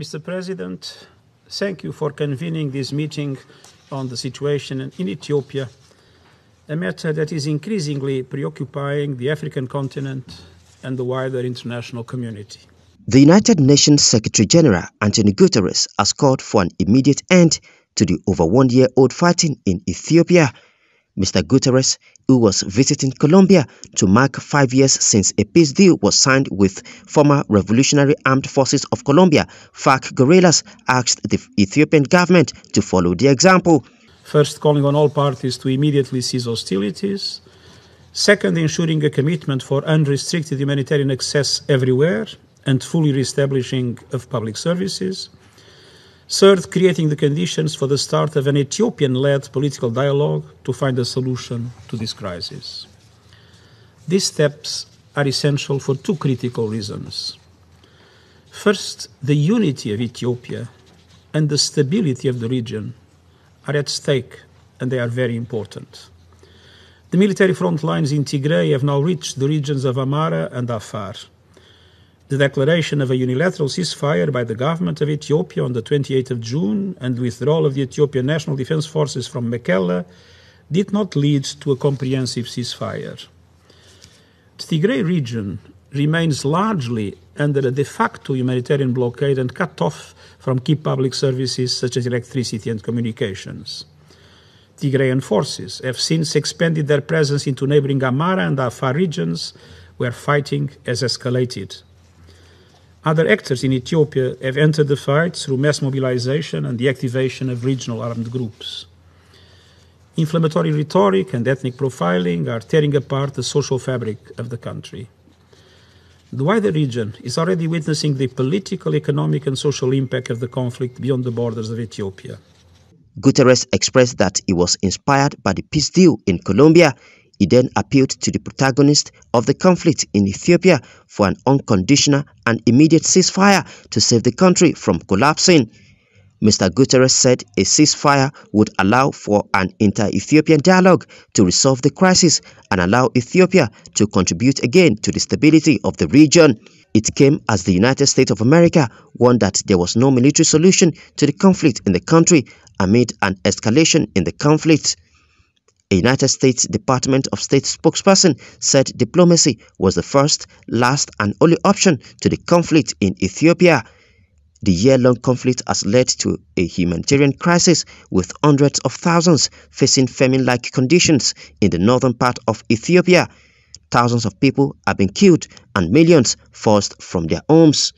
Mr. President, thank you for convening this meeting on the situation in Ethiopia, a matter that is increasingly preoccupying the African continent and the wider international community. The United Nations Secretary General Antonio Guterres has called for an immediate end to the over one year old fighting in Ethiopia Mr. Guterres, who was visiting Colombia to mark five years since a peace deal was signed with former Revolutionary Armed Forces of Colombia, FARC guerrillas, asked the Ethiopian government to follow the example. First, calling on all parties to immediately cease hostilities. Second, ensuring a commitment for unrestricted humanitarian access everywhere and fully re-establishing of public services. Third, creating the conditions for the start of an Ethiopian led political dialogue to find a solution to this crisis. These steps are essential for two critical reasons. First, the unity of Ethiopia and the stability of the region are at stake and they are very important. The military front lines in Tigray have now reached the regions of Amara and Afar the declaration of a unilateral ceasefire by the government of Ethiopia on the 28th of June and the withdrawal of the Ethiopian National Defense Forces from Mekelle did not lead to a comprehensive ceasefire. The Tigray region remains largely under a de facto humanitarian blockade and cut off from key public services such as electricity and communications. Tigrayan forces have since expanded their presence into neighboring Amara and Afar regions where fighting has escalated. Other actors in Ethiopia have entered the fight through mass mobilization and the activation of regional armed groups. Inflammatory rhetoric and ethnic profiling are tearing apart the social fabric of the country. The wider region is already witnessing the political, economic, and social impact of the conflict beyond the borders of Ethiopia. Guterres expressed that he was inspired by the peace deal in Colombia he then appealed to the protagonists of the conflict in Ethiopia for an unconditional and immediate ceasefire to save the country from collapsing. Mr. Guterres said a ceasefire would allow for an inter-Ethiopian dialogue to resolve the crisis and allow Ethiopia to contribute again to the stability of the region. It came as the United States of America warned that there was no military solution to the conflict in the country amid an escalation in the conflict. A United States Department of State spokesperson said diplomacy was the first, last and only option to the conflict in Ethiopia. The year-long conflict has led to a humanitarian crisis with hundreds of thousands facing famine-like conditions in the northern part of Ethiopia. Thousands of people have been killed and millions forced from their homes.